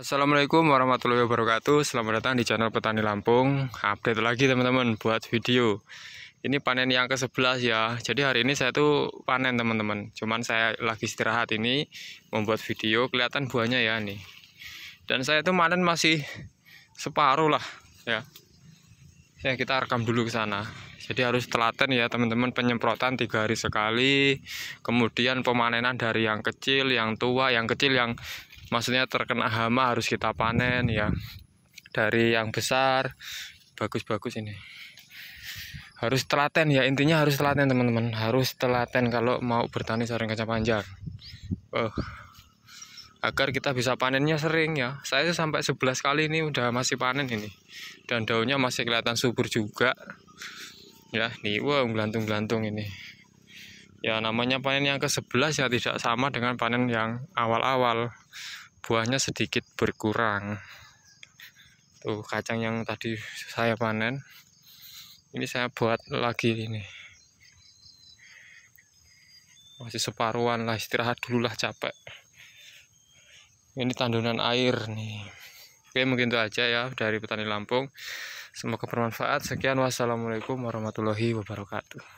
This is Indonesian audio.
Assalamualaikum warahmatullahi wabarakatuh Selamat datang di channel Petani Lampung Update lagi teman-teman buat video Ini panen yang ke-11 ya Jadi hari ini saya tuh panen teman-teman Cuman saya lagi istirahat ini Membuat video kelihatan buahnya ya nih Dan saya tuh panen masih separuh lah ya Ya kita rekam dulu ke sana Jadi harus telaten ya teman-teman Penyemprotan tiga hari sekali Kemudian pemanenan dari yang kecil, yang tua, yang kecil, yang maksudnya terkena hama harus kita panen ya dari yang besar bagus-bagus ini harus telaten ya intinya harus telaten teman-teman harus telaten kalau mau bertani sarang kaca panjang uh, agar kita bisa panennya sering ya saya sampai 11 kali ini udah masih panen ini dan daunnya masih kelihatan subur juga ya nih wow gelantung-gelantung ini ya namanya panen yang ke 11 ya tidak sama dengan panen yang awal-awal buahnya sedikit berkurang tuh kacang yang tadi saya panen ini saya buat lagi ini masih separuhan lah istirahat dululah capek ini tandunan air nih oke mungkin itu aja ya dari petani Lampung semoga bermanfaat sekian wassalamualaikum warahmatullahi wabarakatuh